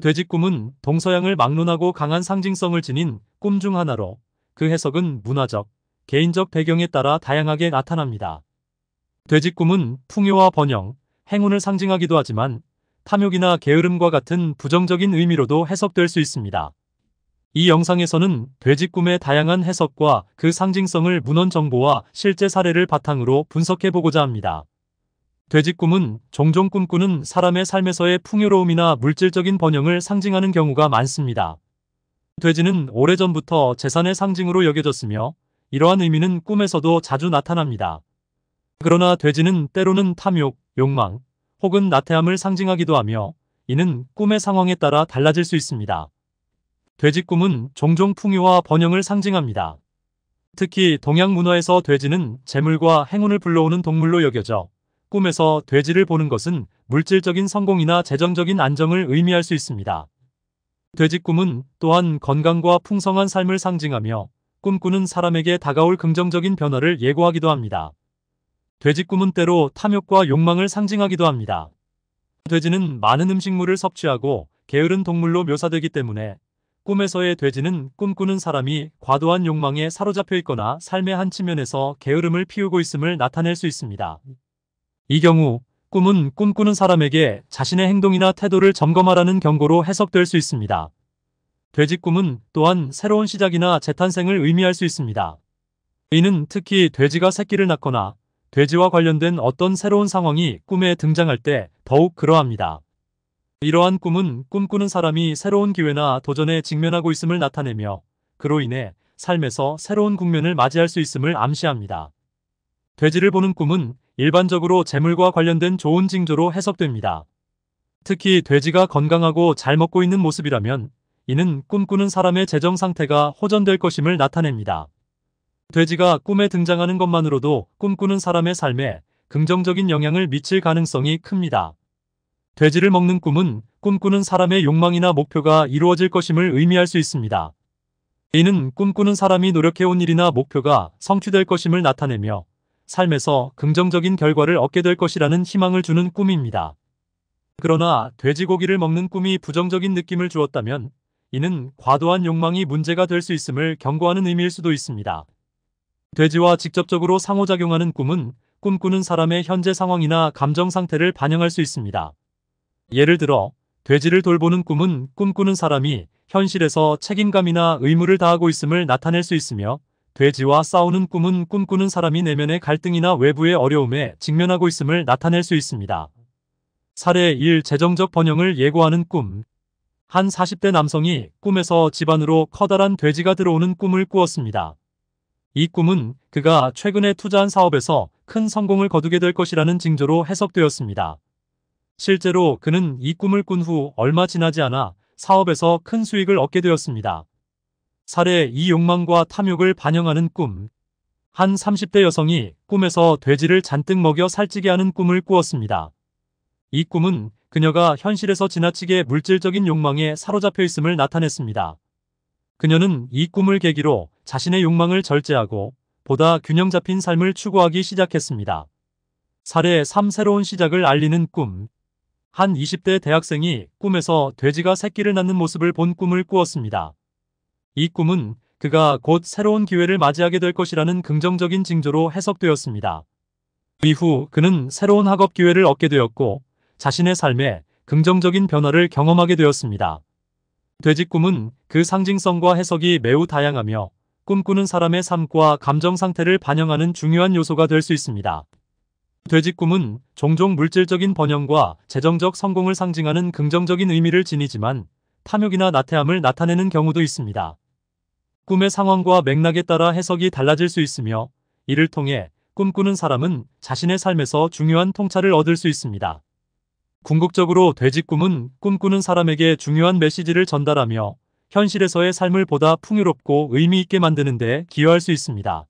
돼지꿈은 동서양을 막론하고 강한 상징성을 지닌 꿈 중 하나로 그 해석은 문화적, 개인적 배경에 따라 다양하게 나타납니다. 돼지꿈은 풍요와 번영, 행운을 상징하기도 하지만 탐욕이나 게으름과 같은 부정적인 의미로도 해석될 수 있습니다. 이 영상에서는 돼지꿈의 다양한 해석과 그 상징성을 문헌 정보와 실제 사례를 바탕으로 분석해보고자 합니다. 돼지꿈은 종종 꿈꾸는 사람의 삶에서의 풍요로움이나 물질적인 번영을 상징하는 경우가 많습니다. 돼지는 오래전부터 재산의 상징으로 여겨졌으며 이러한 의미는 꿈에서도 자주 나타납니다. 그러나 돼지는 때로는 탐욕, 욕망, 혹은 나태함을 상징하기도 하며 이는 꿈의 상황에 따라 달라질 수 있습니다. 돼지꿈은 종종 풍요와 번영을 상징합니다. 특히 동양 문화에서 돼지는 재물과 행운을 불러오는 동물로 여겨져 꿈에서 돼지를 보는 것은 물질적인 성공이나 재정적인 안정을 의미할 수 있습니다. 돼지 꿈은 또한 건강과 풍성한 삶을 상징하며 꿈꾸는 사람에게 다가올 긍정적인 변화를 예고하기도 합니다. 돼지 꿈은 때로 탐욕과 욕망을 상징하기도 합니다. 돼지는 많은 음식물을 섭취하고 게으른 동물로 묘사되기 때문에 꿈에서의 돼지는 꿈꾸는 사람이 과도한 욕망에 사로잡혀 있거나 삶의 한 측면에서 게으름을 피우고 있음을 나타낼 수 있습니다. 이 경우 꿈은 꿈꾸는 사람에게 자신의 행동이나 태도를 점검하라는 경고로 해석될 수 있습니다. 돼지 꿈은 또한 새로운 시작이나 재탄생을 의미할 수 있습니다. 이는 특히 돼지가 새끼를 낳거나 돼지와 관련된 어떤 새로운 상황이 꿈에 등장할 때 더욱 그러합니다. 이러한 꿈은 꿈꾸는 사람이 새로운 기회나 도전에 직면하고 있음을 나타내며 그로 인해 삶에서 새로운 국면을 맞이할 수 있음을 암시합니다. 돼지를 보는 꿈은 일반적으로 재물과 관련된 좋은 징조로 해석됩니다. 특히 돼지가 건강하고 잘 먹고 있는 모습이라면 이는 꿈꾸는 사람의 재정 상태가 호전될 것임을 나타냅니다. 돼지가 꿈에 등장하는 것만으로도 꿈꾸는 사람의 삶에 긍정적인 영향을 미칠 가능성이 큽니다. 돼지를 먹는 꿈은 꿈꾸는 사람의 욕망이나 목표가 이루어질 것임을 의미할 수 있습니다. 이는 꿈꾸는 사람이 노력해온 일이나 목표가 성취될 것임을 나타내며 삶에서 긍정적인 결과를 얻게 될 것이라는 희망을 주는 꿈입니다. 그러나 돼지고기를 먹는 꿈이 부정적인 느낌을 주었다면 이는 과도한 욕망이 문제가 될 수 있음을 경고하는 의미일 수도 있습니다. 돼지와 직접적으로 상호작용하는 꿈은 꿈꾸는 사람의 현재 상황이나 감정 상태를 반영할 수 있습니다. 예를 들어 돼지를 돌보는 꿈은 꿈꾸는 사람이 현실에서 책임감이나 의무를 다하고 있음을 나타낼 수 있으며 돼지와 싸우는 꿈은 꿈꾸는 사람이 내면의 갈등이나 외부의 어려움에 직면하고 있음을 나타낼 수 있습니다. 사례 1. 재정적 번영을 예고하는 꿈. 한 40대 남성이 꿈에서 집안으로 커다란 돼지가 들어오는 꿈을 꾸었습니다. 이 꿈은 그가 최근에 투자한 사업에서 큰 성공을 거두게 될 것이라는 징조로 해석되었습니다. 실제로 그는 이 꿈을 꾼 후 얼마 지나지 않아 사업에서 큰 수익을 얻게 되었습니다. 살해 이 욕망과 탐욕을 반영하는 꿈. 한 30대 여성이 꿈에서 돼지를 잔뜩 먹여 살찌게 하는 꿈을 꾸었습니다. 이 꿈은 그녀가 현실에서 지나치게 물질적인 욕망에 사로잡혀 있음을 나타냈습니다. 그녀는 이 꿈을 계기로 자신의 욕망을 절제하고 보다 균형 잡힌 삶을 추구하기 시작했습니다. 살해 3 새로운 시작을 알리는 꿈. 한 20대 대학생이 꿈에서 돼지가 새끼를 낳는 모습을 본 꿈을 꾸었습니다. 이 꿈은 그가 곧 새로운 기회를 맞이하게 될 것이라는 긍정적인 징조로 해석되었습니다. 이후 그는 새로운 학업 기회를 얻게 되었고 자신의 삶에 긍정적인 변화를 경험하게 되었습니다. 돼지 꿈은 그 상징성과 해석이 매우 다양하며 꿈꾸는 사람의 삶과 감정 상태를 반영하는 중요한 요소가 될 수 있습니다. 돼지 꿈은 종종 물질적인 번영과 재정적 성공을 상징하는 긍정적인 의미를 지니지만 탐욕이나 나태함을 나타내는 경우도 있습니다. 꿈의 상황과 맥락에 따라 해석이 달라질 수 있으며 이를 통해 꿈꾸는 사람은 자신의 삶에서 중요한 통찰을 얻을 수 있습니다. 궁극적으로 돼지 꿈은 꿈꾸는 사람에게 중요한 메시지를 전달하며 현실에서의 삶을 보다 풍요롭고 의미 있게 만드는 데 기여할 수 있습니다.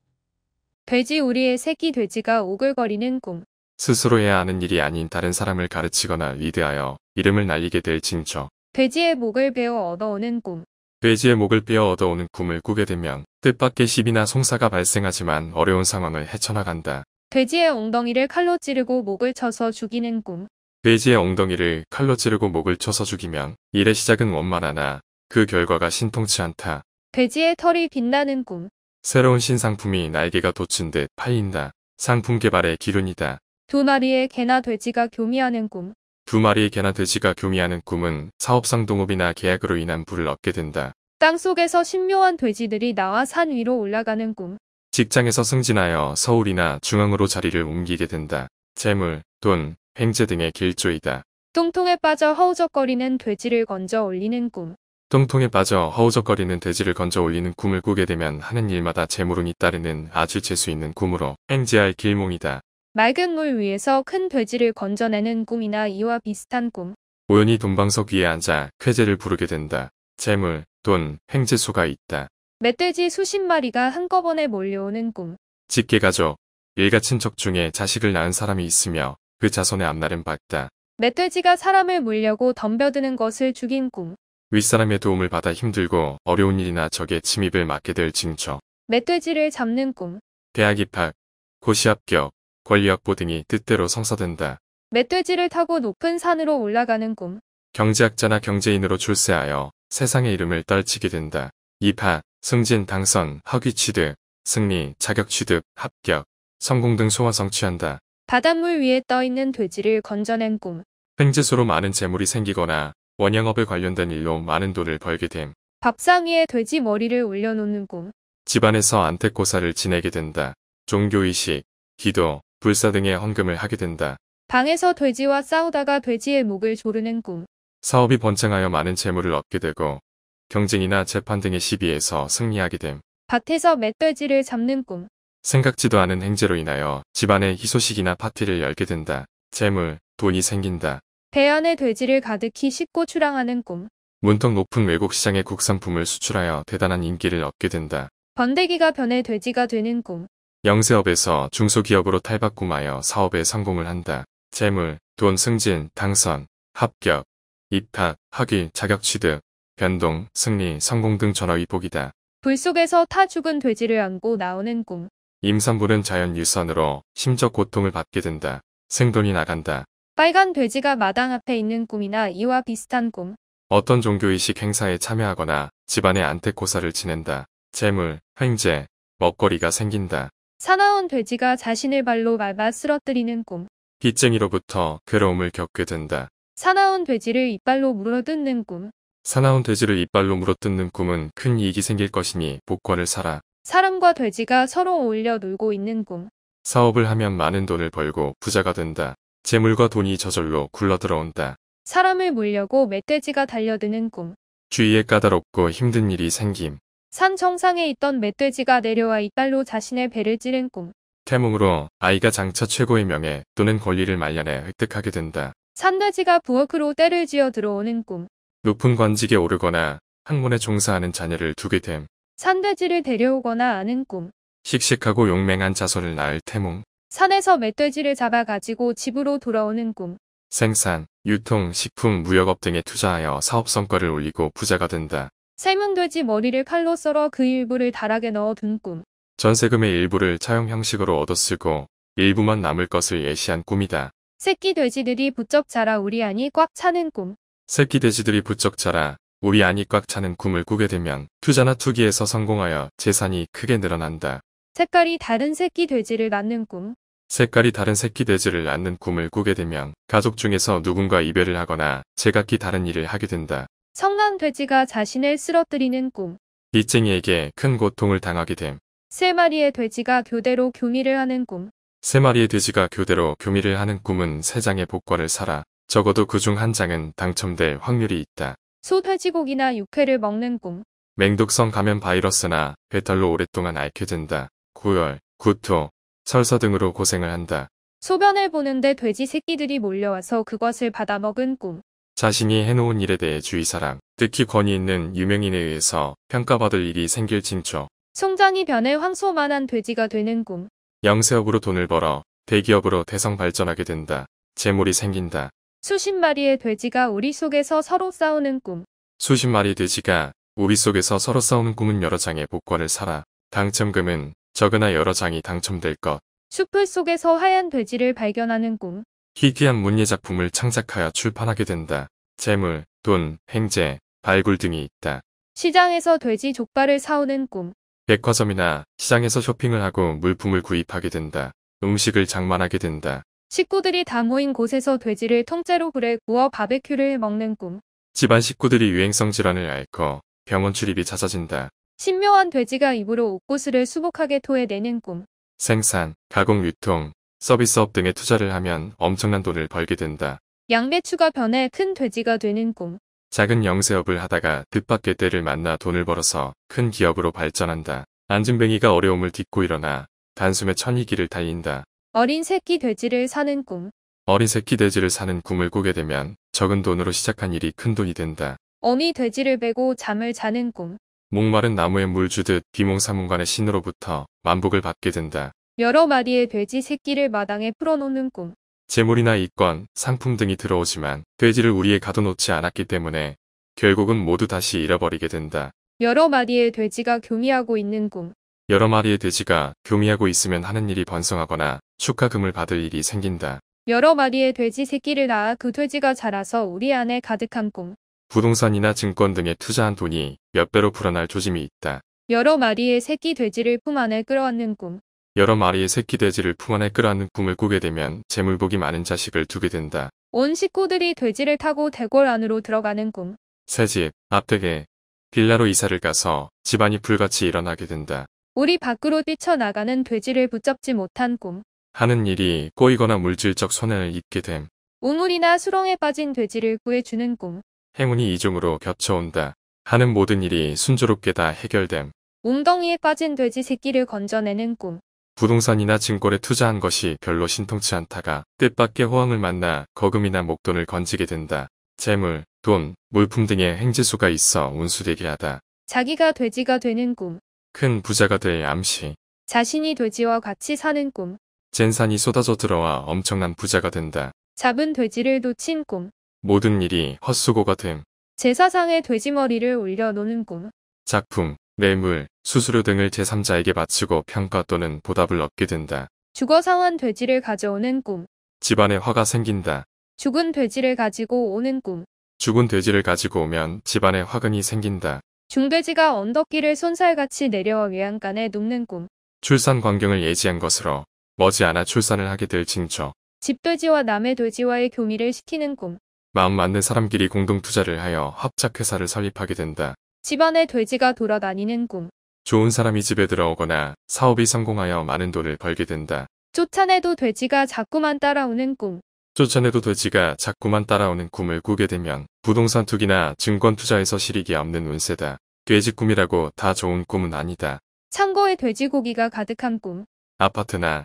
돼지 우리의 새끼 돼지가 오글거리는 꿈. 스스로 해야 하는 일이 아닌 다른 사람을 가르치거나 리드하여 이름을 날리게 될 징조. 돼지의 목을 베어 얻어오는 꿈. 돼지의 목을 베어 얻어오는 꿈을 꾸게 되면 뜻밖의 시비나 송사가 발생하지만 어려운 상황을 헤쳐나간다. 돼지의 엉덩이를 칼로 찌르고 목을 쳐서 죽이는 꿈. 돼지의 엉덩이를 칼로 찌르고 목을 쳐서 죽이면 일의 시작은 원만하나 그 결과가 신통치 않다. 돼지의 털이 빛나는 꿈. 새로운 신상품이 날개가 돋친 듯 팔린다. 상품 개발의 기운이다. 두 마리의 개나 돼지가 교미하는 꿈. 두 마리 개나 돼지가 교미하는 꿈은 사업상 동업이나 계약으로 인한 부를 얻게 된다. 땅속에서 신묘한 돼지들이 나와 산 위로 올라가는 꿈. 직장에서 승진하여 서울이나 중앙으로 자리를 옮기게 된다. 재물, 돈, 횡재 등의 길조이다. 똥통에 빠져 허우적거리는 돼지를 건져 올리는 꿈. 똥통에 빠져 허우적거리는 돼지를 건져 올리는 꿈을 꾸게 되면 하는 일마다 재물운이 따르는 아주 재수 있는 꿈으로 행지할 길몽이다. 맑은 물 위에서 큰 돼지를 건져내는 꿈이나 이와 비슷한 꿈. 우연히 돈방석 위에 앉아 쾌재를 부르게 된다. 재물, 돈, 횡재수가 있다. 멧돼지 수십 마리가 한꺼번에 몰려오는 꿈. 직계가족, 일가 친척 중에 자식을 낳은 사람이 있으며 그 자손의 앞날은 밝다. 멧돼지가 사람을 물려고 덤벼드는 것을 죽인 꿈. 윗사람의 도움을 받아 힘들고 어려운 일이나 적의 침입을 맡게 될 징조. 멧돼지를 잡는 꿈. 대학 입학, 고시 합격, 권리확보 등이 뜻대로 성사된다. 멧돼지를 타고 높은 산으로 올라가는 꿈. 경제학자나 경제인으로 출세하여 세상의 이름을 떨치게 된다. 2파, 승진, 당선, 허위 취득, 승리, 자격 취득, 합격, 성공 등소화 성취한다. 바닷물 위에 떠있는 돼지를 건져낸 꿈. 횡재소로 많은 재물이 생기거나 원양업에 관련된 일로 많은 돈을 벌게 됨. 밥상 위에 돼지 머리를 올려놓는 꿈. 집안에서 안택고사를 지내게 된다. 종교의식, 기도, 불사 등의 헌금을 하게 된다. 방에서 돼지와 싸우다가 돼지의 목을 조르는 꿈. 사업이 번창하여 많은 재물을 얻게 되고 경쟁이나 재판 등의 시비에서 승리하게 됨. 밭에서 멧돼지를 잡는 꿈. 생각지도 않은 행제로 인하여 집안의 희소식이나 파티를 열게 된다. 재물, 돈이 생긴다. 배 안에 돼지를 가득히 싣고 출항하는 꿈. 문턱 높은 외국 시장의 국산품을 수출하여 대단한 인기를 얻게 된다. 번데기가 변해 돼지가 되는 꿈. 영세업에서 중소기업으로 탈바꿈하여 사업에 성공을 한다. 재물, 돈 승진, 당선, 합격, 입학, 학위, 자격 취득, 변동, 승리, 성공 등 전화 위복이다. 불 속에서 타 죽은 돼지를 안고 나오는 꿈. 임산부는 자연 유산으로 심적 고통을 받게 된다. 생돈이 나간다. 빨간 돼지가 마당 앞에 있는 꿈이나 이와 비슷한 꿈. 어떤 종교의식 행사에 참여하거나 집안의 안태고사를 지낸다. 재물, 횡재, 먹거리가 생긴다. 사나운 돼지가 자신을 발로 밟아 쓰러뜨리는 꿈. 빚쟁이로부터 괴로움을 겪게 된다. 사나운 돼지를 이빨로 물어뜯는 꿈. 사나운 돼지를 이빨로 물어뜯는 꿈은 큰 이익이 생길 것이니 복권을 사라. 사람과 돼지가 서로 어울려 놀고 있는 꿈. 사업을 하면 많은 돈을 벌고 부자가 된다. 재물과 돈이 저절로 굴러들어온다. 사람을 물려고 멧돼지가 달려드는 꿈. 주위에 까다롭고 힘든 일이 생김. 산 정상에 있던 멧돼지가 내려와 이빨로 자신의 배를 찌른 꿈. 태몽으로 아이가 장차 최고의 명예 또는 권리를 말년에 획득하게 된다. 산돼지가 부엌으로 때를 지어 들어오는 꿈. 높은 관직에 오르거나 학문에 종사하는 자녀를 두게 됨. 산돼지를 데려오거나 아는 꿈. 씩씩하고 용맹한 자손을 낳을 태몽. 산에서 멧돼지를 잡아 가지고 집으로 돌아오는 꿈. 생산, 유통, 식품, 무역업 등에 투자하여 사업 성과를 올리고 부자가 된다. 삶은 돼지 머리를 칼로 썰어 그 일부를 다락에 넣어 둔 꿈. 전세금의 일부를 차용 형식으로 얻어쓰고 일부만 남을 것을 예시한 꿈이다. 새끼 돼지들이 부쩍 자라 우리 안이 꽉 차는 꿈. 새끼 돼지들이 부쩍 자라 우리 안이 꽉 차는 꿈을 꾸게 되면 투자나 투기에서 성공하여 재산이 크게 늘어난다. 색깔이 다른 새끼 돼지를 낳는 꿈. 색깔이 다른 새끼 돼지를 낳는 꿈을 꾸게 되면 가족 중에서 누군가 이별을 하거나 제각기 다른 일을 하게 된다. 성난 돼지가 자신을 쓰러뜨리는 꿈. 이쟁이에게 큰 고통을 당하게 됨. 세 마리의 돼지가 교대로 교미를 하는 꿈. 세 마리의 돼지가 교대로 교미를 하는 꿈은 세 장의 복과를 사라. 적어도 그 중 한 장은 당첨될 확률이 있다. 소 돼지고기나 육회를 먹는 꿈. 맹독성 감염 바이러스나 배탈로 오랫동안 앓게 된다. 고열, 구토, 설사 등으로 고생을 한다. 소변을 보는데 돼지 새끼들이 몰려와서 그것을 받아먹은 꿈. 자신이 해놓은 일에 대해 주의사랑 특히 권위 있는 유명인에 의해서 평가받을 일이 생길 징조. 송장이 변해 황소만한 돼지가 되는 꿈. 영세업으로 돈을 벌어 대기업으로 대성 발전하게 된다. 재물이 생긴다. 수십 마리의 돼지가 우리 속에서 서로 싸우는 꿈. 수십 마리 돼지가 우리 속에서 서로 싸우는 꿈은 여러 장의 복권을 사라. 당첨금은 적으나 여러 장이 당첨될 것. 숲을 속에서 하얀 돼지를 발견하는 꿈. 희귀한 문예 작품을 창작하여 출판하게 된다. 재물, 돈, 행제, 발굴 등이 있다. 시장에서 돼지 족발을 사오는 꿈. 백화점이나 시장에서 쇼핑을 하고 물품을 구입하게 된다. 음식을 장만하게 된다. 식구들이 다 모인 곳에서 돼지를 통째로 불에 구워 바베큐를 먹는 꿈. 집안 식구들이 유행성 질환을 앓고 병원 출입이 잦아진다. 신묘한 돼지가 입으로 옷구슬을 수복하게 토해내는 꿈. 생산, 가공, 유통, 서비스업 등에 투자를 하면 엄청난 돈을 벌게 된다. 양배추가 변해 큰 돼지가 되는 꿈. 작은 영세업을 하다가 뜻밖의 때를 만나 돈을 벌어서 큰 기업으로 발전한다. 안진뱅이가 어려움을 딛고 일어나 단숨에 천이기를 달린다. 어린 새끼 돼지를 사는 꿈. 어린 새끼 돼지를 사는 꿈을 꾸게 되면 적은 돈으로 시작한 일이 큰 돈이 된다. 어미 돼지를 베고 잠을 자는 꿈. 목마른 나무에 물 주듯 비몽사몽간의 신으로부터 만복을 받게 된다. 여러 마리의 돼지 새끼를 마당에 풀어놓는 꿈. 재물이나 이권, 상품 등이 들어오지만 돼지를 우리에 가둬놓지 않았기 때문에 결국은 모두 다시 잃어버리게 된다. 여러 마리의 돼지가 교미하고 있는 꿈. 여러 마리의 돼지가 교미하고 있으면 하는 일이 번성하거나 축하금을 받을 일이 생긴다. 여러 마리의 돼지 새끼를 낳아 그 돼지가 자라서 우리 안에 가득한 꿈. 부동산이나 증권 등에 투자한 돈이 몇 배로 불어날 조짐이 있다. 여러 마리의 새끼 돼지를 품 안에 끌어안는 꿈. 여러 마리의 새끼 돼지를 품 안에 끌어안는 꿈을 꾸게 되면 재물복이 많은 자식을 두게 된다. 온 식구들이 돼지를 타고 대궐 안으로 들어가는 꿈. 새집, 앞댁에, 빌라로 이사를 가서 집안이 불같이 일어나게 된다. 우리 밖으로 뛰쳐나가는 돼지를 붙잡지 못한 꿈. 하는 일이 꼬이거나 물질적 손해를 입게 됨. 우물이나 수렁에 빠진 돼지를 구해주는 꿈. 행운이 이중으로 겹쳐온다. 하는 모든 일이 순조롭게 다 해결됨. 웅덩이에 빠진 돼지 새끼를 건져내는 꿈. 부동산이나 증권에 투자한 것이 별로 신통치 않다가 뜻밖의 호황을 만나 거금이나 목돈을 건지게 된다. 재물, 돈, 물품 등의 행지수가 있어 운수되게 하다. 자기가 돼지가 되는 꿈. 큰 부자가 될 암시. 자신이 돼지와 같이 사는 꿈. 젠산이 쏟아져 들어와 엄청난 부자가 된다. 잡은 돼지를 놓친 꿈. 모든 일이 헛수고가 됨. 제사상에 돼지머리를 올려놓는 꿈. 작품, 뇌물, 수수료 등을 제3자에게 바치고 평가 또는 보답을 얻게 된다. 죽어 상한 돼지를 가져오는 꿈. 집안에 화가 생긴다. 죽은 돼지를 가지고 오는 꿈. 죽은 돼지를 가지고 오면 집안에 화근이 생긴다. 중돼지가 언덕길을 손살같이 내려와 외양간에 눕는 꿈. 출산 광경을 예지한 것으로 머지않아 출산을 하게 될 징조. 집돼지와 남의 돼지와의 교미를 시키는 꿈. 마음 맞는 사람끼리 공동 투자를 하여 합작회사를 설립하게 된다. 집안에 돼지가 돌아다니는 꿈. 좋은 사람이 집에 들어오거나 사업이 성공하여 많은 돈을 벌게 된다. 쫓아내도 돼지가 자꾸만 따라오는 꿈. 쫓아내도 돼지가 자꾸만 따라오는 꿈을 꾸게 되면 부동산 투기나 증권 투자에서 실익이 없는 운세다. 돼지 꿈이라고 다 좋은 꿈은 아니다. 창고에 돼지고기가 가득한 꿈. 아파트나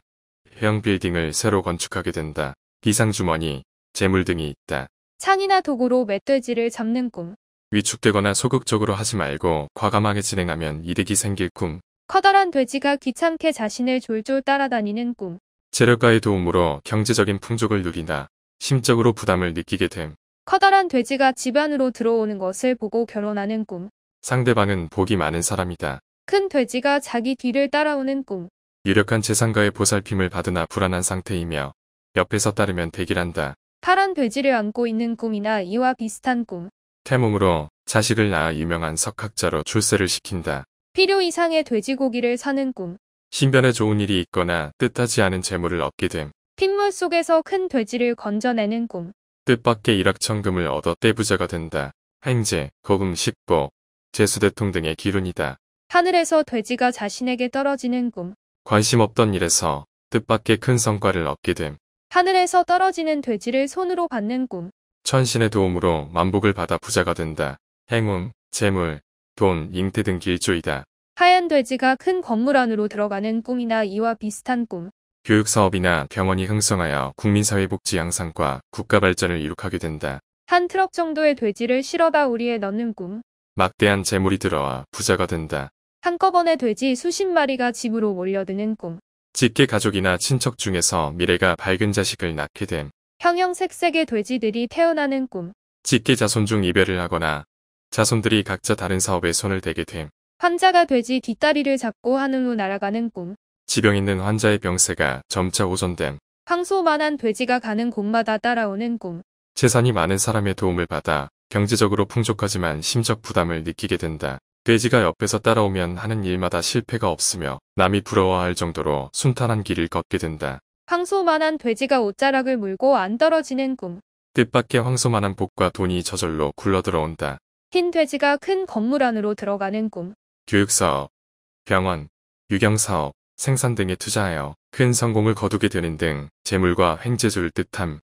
해양 빌딩을 새로 건축하게 된다. 비상주머니, 재물 등이 있다. 창이나 도구로 멧돼지를 잡는 꿈. 위축되거나 소극적으로 하지 말고 과감하게 진행하면 이득이 생길 꿈. 커다란 돼지가 귀찮게 자신을 졸졸 따라다니는 꿈. 재력가의 도움으로 경제적인 풍족을 누린다. 심적으로 부담을 느끼게 됨. 커다란 돼지가 집 안으로 들어오는 것을 보고 결혼하는 꿈. 상대방은 복이 많은 사람이다. 큰 돼지가 자기 뒤를 따라오는 꿈. 유력한 재산가의 보살핌을 받으나 불안한 상태이며 옆에서 따르면 대기란다. 파란 돼지를 안고 있는 꿈이나 이와 비슷한 꿈. 태몽으로 자식을 낳아 유명한 석학자로 출세를 시킨다. 필요 이상의 돼지고기를 사는 꿈. 신변에 좋은 일이 있거나 뜻하지 않은 재물을 얻게 됨. 핏물 속에서 큰 돼지를 건져내는 꿈. 뜻밖의 일확천금을 얻어 떼부자가 된다. 행제, 거금 식보, 재수대통 등의 기운이다. 하늘에서 돼지가 자신에게 떨어지는 꿈. 관심 없던 일에서 뜻밖의 큰 성과를 얻게 됨. 하늘에서 떨어지는 돼지를 손으로 받는 꿈. 천신의 도움으로 만복을 받아 부자가 된다. 행운, 재물, 돈, 잉태 등 길조이다. 하얀 돼지가 큰 건물 안으로 들어가는 꿈이나 이와 비슷한 꿈. 교육사업이나 병원이 흥성하여 국민사회복지 양상과 국가발전을 이룩하게 된다. 한 트럭 정도의 돼지를 실어다 우리에 넣는 꿈. 막대한 재물이 들어와 부자가 된다. 한꺼번에 돼지 수십 마리가 집으로 몰려드는 꿈. 직계 가족이나 친척 중에서 미래가 밝은 자식을 낳게 됨. 형형색색의 돼지들이 태어나는 꿈. 직계 자손 중 이별을 하거나 자손들이 각자 다른 사업에 손을 대게 됨. 환자가 돼지 뒷다리를 잡고 하늘로 날아가는 꿈. 지병 있는 환자의 병세가 점차 오전됨 황소만한 돼지가 가는 곳마다 따라오는 꿈. 재산이 많은 사람의 도움을 받아 경제적으로 풍족하지만 심적 부담을 느끼게 된다. 돼지가 옆에서 따라오면 하는 일마다 실패가 없으며 남이 부러워할 정도로 순탄한 길을 걷게 된다. 황소만한 돼지가 옷자락을 물고 안 떨어지는 꿈. 뜻밖의 황소만한 복과 돈이 저절로 굴러들어온다. 흰 돼지가 큰 건물 안으로 들어가는 꿈. 교육사업, 병원, 유경사업, 생산 등에 투자하여 큰 성공을 거두게 되는 등 재물과 횡재줄 뜻함.